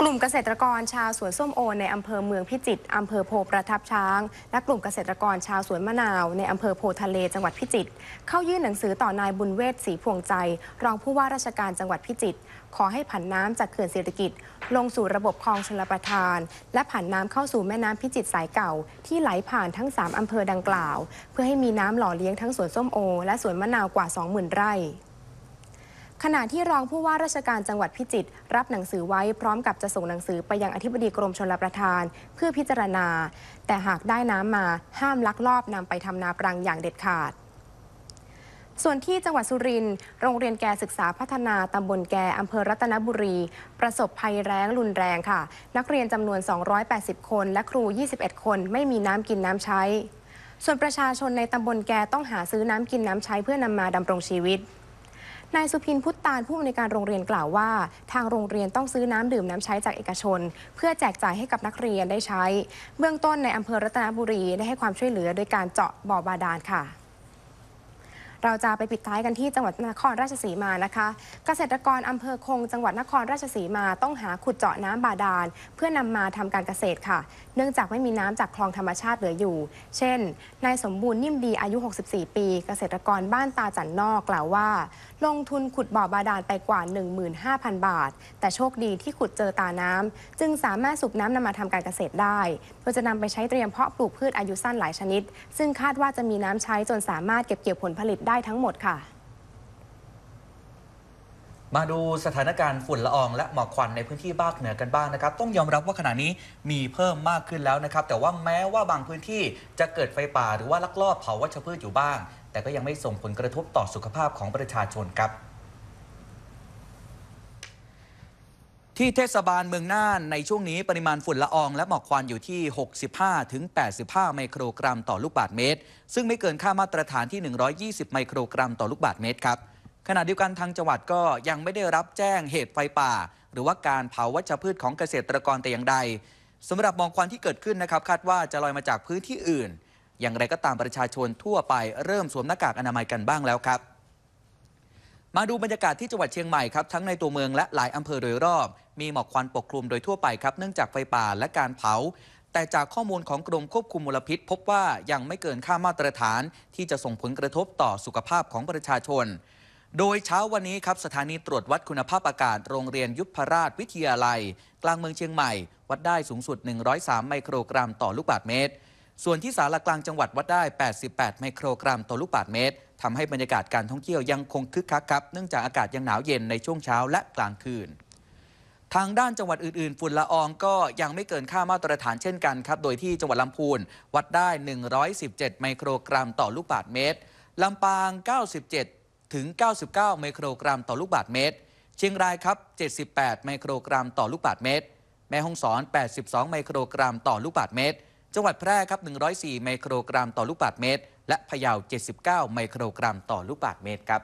กลุ่มเกษตรกรชาวสวนส้มโอในอำเภอเมืองพิจิตรอำเภอโพประทับช้าง และกลุ่มเกษตรกรชาวสวนมะนาวในอำเภอโพทะเลจังหวัดพิจิตรเข้ายื่นหนังสือต่อนายบุญเวศศรีพวงใจ รองผู้ว่าราชการจังหวัดพิจิตรขอให้ผันน้ำจากเขื่อนเศรษฐกิจ ลงสู่ระบบคลองชลประทานและผันน้ำเข้าสู่แม่น้ำพิจิตรสายเก่าที่ไหลผ่านทั้ง3อำเภอดังกล่าว เพื่อให้มีน้ำหล่อเลี้ยงทั้งสวนส้มโอ และสวนมะนาวกว่า 20,000ไร่ขณะที่รองผู้ว่าราชการจังหวัดพิจิตรรับหนังสือไว้พร้อมกับจะส่งหนังสือไปยังอธิบดีกรมชลประทาน เพื่อพิจารณา แต่หากได้น้ำมาห้ามลักลอบนำไปทำนาปรังอย่างเด็ดขาด ส่วนที่จังหวัดสุรินทร์โรงเรียนแกศึกษาพัฒนาตำบลแกอำเภอรัตนบุรี ประสบภัยแรงรุนแรงค่ะ นักเรียนจำนวน 280 คน และครู 21 คนไม่มีน้ำกินน้ำใช้ ส่วนประชาชนในตำบลแกต้องหาซื้อน้ำกินน้ำใช้เพื่อนำมาดำรงชีวิตนายสุพินพุทธานผู้อำนวยการโรงเรียนกล่าวว่า ทางโรงเรียนต้องซื้อน้ำดื่มน้ำใช้จากเอกชน เพื่อแจกจ่ายให้กับนักเรียนได้ใช้ เบื้องต้นในอำเภอรัตนบุรีได้ให้ความช่วยเหลือโดยการเจาะบ่อบาดาลค่ะเราจะไปปิดท้ายกันที่จังหวัดนครราชสีมานะคะ เกษตรกรอำเภอคงจังหวัดนครราชสีมาต้องหาขุดเจาะน้ำบาดาลเพื่อนำมาทำการเกษตรค่ะ เนื่องจากไม่มีน้ำจากคลองธรรมชาติเหลืออยู่ เช่นนายสมบูรณ์นิ่มดีอายุ 64 ปี เกษตรกรบ้านตาจันนอกกล่าวว่า ลงทุนขุดบ่อบาดาลไปกว่า 15,000 บาท แต่โชคดีที่ขุดเจอตาน้ำจึงสามารถสูบน้ำนำมาทำการเกษตรได้โดยจะนำไปใช้เตรียมเพาะปลูกพืชอายุสั้นหลายชนิด ซึ่งคาดว่าจะมีน้ำใช้จนสามารถเก็บเกี่ยวผลผลิตได้ได้ทั้งหมดค่ะ มาดูสถานการณ์ฝุ่นละอองและหมอกควัน ในพื้นที่ภาคเหนือกันบ้างนะครับ ต้องยอมรับว่าขณะนี้มีเพิ่มมากขึ้นแล้วนะครับ แต่ว่าแม้ว่าบางพื้นที่จะเกิดไฟป่าหรือว่าลักลอบเผาวัชพืชอยู่บ้าง แต่ก็ยังไม่ส่งผลกระทบต่อสุขภาพของประชาชนครับที่เทศบาลเมืองน่านในช่วงนี้ปริมาณฝุ่นละอองและหมอกควันอยู่ที่ 65ถึง85 ไมโครกรัมต่อลูกบาศก์เมตร ซึ่งไม่เกินค่ามาตรฐานที่ 120 ไมโครกรัมต่อลูกบาศก์เมตรครับ ขณะเดียวกันทางจังหวัดก็ยังไม่ได้รับแจ้งเหตุไฟป่า หรือว่าการเผาวัชพืชของเกษตรกรแต่อย่างใด สำหรับหมอกควันที่เกิดขึ้นนะครับคาดว่าจะลอยมาจากพื้นที่อื่น อย่างไรก็ตามประชาชนทั่วไปเริ่มสวมหน้ากากอนามัยกันบ้างแล้วครับมาดูบรรยากาศที่จังหวัดเชียงใหม่ครับ ทั้งในตัวเมืองและหลายอำเภอโดยรอบ มีหมอกควันปกคลุมโดยทั่วไปครับ เนื่องจากไฟป่าและการเผา แต่จากข้อมูลของกรมควบคุมมลพิษพบว่ายังไม่เกินค่ามาตรฐาน ที่จะส่งผลกระทบต่อสุขภาพของประชาชน โดยเช้าวันนี้ครับสถานีตรวจวัดคุณภาพอากาศโรงเรียนยุพรราช วิทยาลัย กลางเมืองเชียงใหม่ วัดได้สูงสุด 103 ไมโครกรัมต่อลูกบาศก์เมตรส่วนที่สารกลางจังหวัดวัดได้ 88 ไมโครกรัมต่อลูกบาศก์เมตร ทำให้บรรยากาศการท่องเที่ยวยังคงคึกคักครับ เนื่องจากอากาศยังหนาวเย็นในช่วงเช้าและกลางคืน ทางด้านจังหวัดอื่นๆ ฝุ่นละอองก็ยังไม่เกินค่ามาตรฐานเช่นกันครับ โดยที่จังหวัดลำพูน วัดได้ 117 ไมโครกรัมต่อลูกบาศก์เมตรลำปาง 97ถึง99ไมโครกรัมต่อลูกบาศก์เมตร เชียงรายครับ 78ไมโครกรัมต่อลูกบาศก์เมตร แม่ฮ่องสอน 82 ไมโครกรัมต่อลูกบาศก์เมตรจังหวัดแพร่ครับ 104 ไมโครกรัมต่อลูกบาศก์เมตร และพะเยา79 ไมโครกรัมต่อลูกบาศก์เมตรครับ